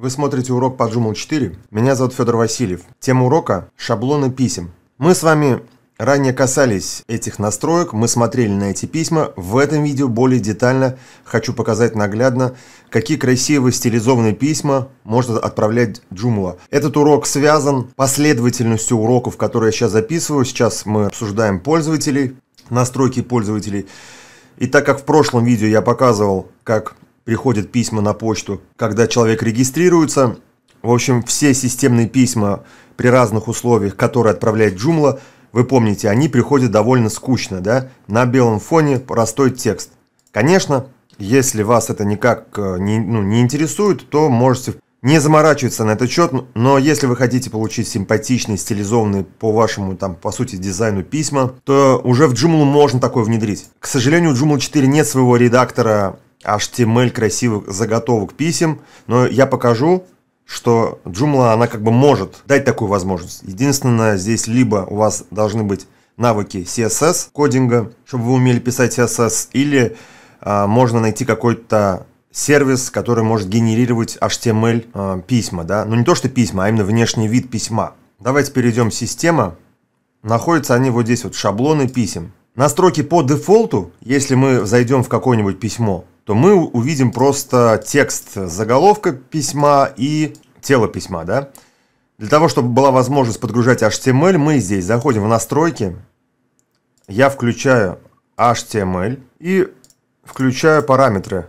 Вы смотрите урок по Joomla 4. Меня зовут Федор Васильев. Тема урока – шаблоны писем. Мы с вами ранее касались этих настроек, мы смотрели на эти письма. В этом видео более детально хочу показать наглядно, какие красивые стилизованные письма можно отправлять Joomla. Этот урок связан последовательностью уроков, которые я сейчас записываю. Сейчас мы обсуждаем пользователей, настройки пользователей. И так как в прошлом видео я показывал, как приходят письма на почту, когда человек регистрируется. В общем, все системные письма при разных условиях, которые отправляет Joomla, вы помните, они приходят довольно скучно, да? На белом фоне простой текст. Конечно, если вас это никак э, не, ну, не интересует, то можете не заморачиваться на этот счет, но если вы хотите получить симпатичные, стилизованные по вашему, там, по сути, дизайну письма, то уже в Joomla можно такое внедрить. К сожалению, у Joomla 4 нет своего редактора HTML красивых заготовок писем, но я покажу, что Joomla, она как бы может дать такую возможность. Единственное, здесь либо у вас должны быть навыки CSS кодинга, чтобы вы умели писать CSS, или а, можно найти какой-то сервис, который может генерировать HTML а, письма, да, но ну, не то что письма, а именно внешний вид письма. Давайте перейдем в система. Находятся они вот здесь вот шаблоны писем. Настройки по дефолту, если мы зайдем в какое-нибудь письмо, то мы увидим просто текст заголовка письма и тело письма, да? Для того, чтобы была возможность подгружать HTML, мы здесь заходим в настройки, я включаю HTML и включаю параметры.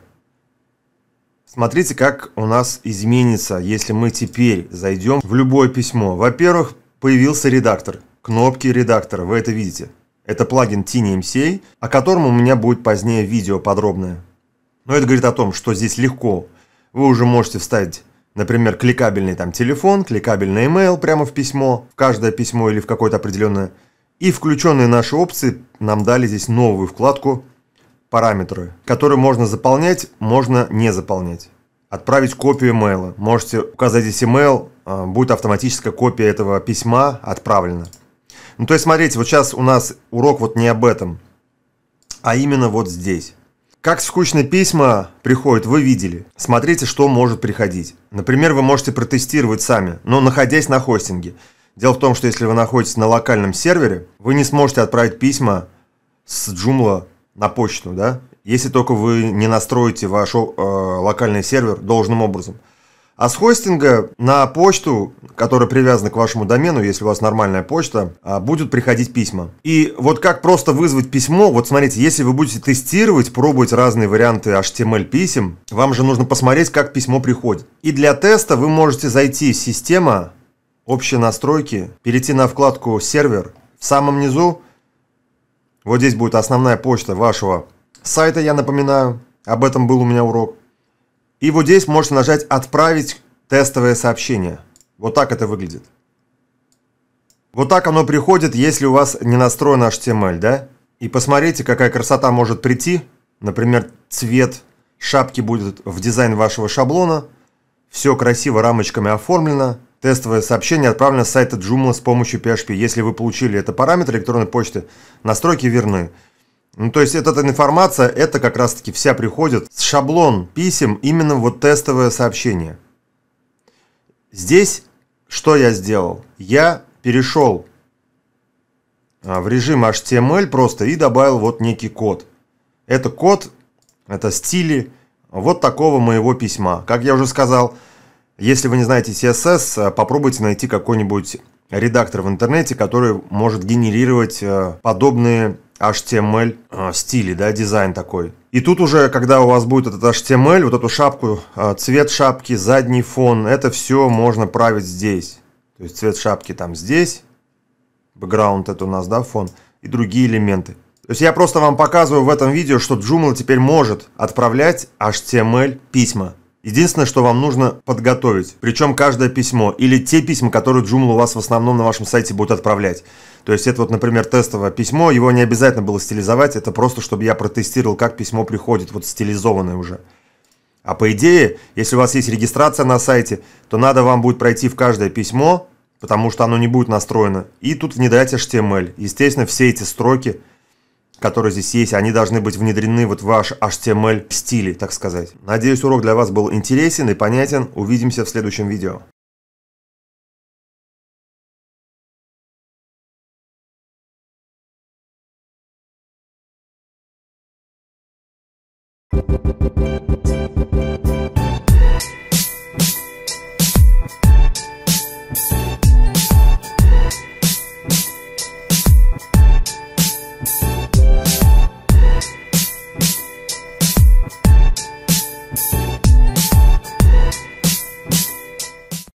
Смотрите, как у нас изменится, если мы теперь зайдем в любое письмо. Во-первых, появился редактор, кнопки редактора, вы это видите. Это плагин TinyMCA, e о котором у меня будет позднее видео подробное. Но это говорит о том, что здесь легко. Вы уже можете вставить, например, кликабельный там телефон, кликабельный email прямо в письмо, в каждое письмо или в какое-то определенное. И включенные наши опции нам дали здесь новую вкладку «Параметры», которую можно заполнять, можно не заполнять. Отправить копию email. Можете указать здесь email, а, будет автоматическая копия этого письма отправлена. Ну, то есть, смотрите, вот сейчас у нас урок вот не об этом, а именно вот здесь. Как скучно письма приходят, вы видели. Смотрите, что может приходить. Например, вы можете протестировать сами, но находясь на хостинге. Дело в том, что если вы находитесь на локальном сервере, вы не сможете отправить письма с Joomla на почту, да? Если только вы не настроите ваш э, локальный сервер должным образом. А с хостинга на почту, которая привязана к вашему домену, если у вас нормальная почта, а, будут приходить письма. И вот как просто вызвать письмо, вот смотрите, если вы будете тестировать, пробовать разные варианты HTML писем, вам же нужно посмотреть, как письмо приходит. И для теста вы можете зайти в «Система», «Общие настройки», перейти на вкладку «Сервер», в самом низу, вот здесь будет основная почта вашего сайта, я напоминаю, об этом был у меня урок. И вот здесь можно нажать «Отправить тестовое сообщение». Вот так это выглядит. Вот так оно приходит, если у вас не настроен HTML, да? И посмотрите, какая красота может прийти. Например, цвет шапки будет в дизайн вашего шаблона. Все красиво рамочками оформлено. Тестовое сообщение отправлено с сайта Joomla с помощью PHP. Если вы получили это параметр электронной почты, настройки верны. Ну, то есть эта, информация, это как раз-таки вся приходит с шаблон писем, именно вот тестовое сообщение. Здесь что я сделал? Я перешел а, в режим HTML просто и добавил вот некий код. Это код, это стили вот такого моего письма. Как я уже сказал, если вы не знаете CSS, а, попробуйте найти какой-нибудь редактор в интернете, который может генерировать а, подобные HTML э, стиле, да, дизайн такой. И тут уже, когда у вас будет этот HTML, вот эту шапку, э, цвет шапки, задний фон, это все можно править здесь. То есть цвет шапки там здесь, бэкграунд это у нас, да, фон, и другие элементы. То есть я просто вам показываю в этом видео, что Joomla теперь может отправлять HTML письма. Единственное, что вам нужно подготовить, причем каждое письмо или те письма, которые Joomla у вас в основном на вашем сайте будут отправлять. То есть это вот, например, тестовое письмо, его не обязательно было стилизовать, это просто, чтобы я протестировал, как письмо приходит, вот стилизованное уже. А по идее, если у вас есть регистрация на сайте, то надо вам будет пройти в каждое письмо, потому что оно не будет настроено, и тут внедрять HTML. Естественно, все эти строки – которые здесь есть, они должны быть внедрены вот в ваш HTML стиле, так сказать. Надеюсь, урок для вас был интересен и понятен. Увидимся в следующем видео. Thank you.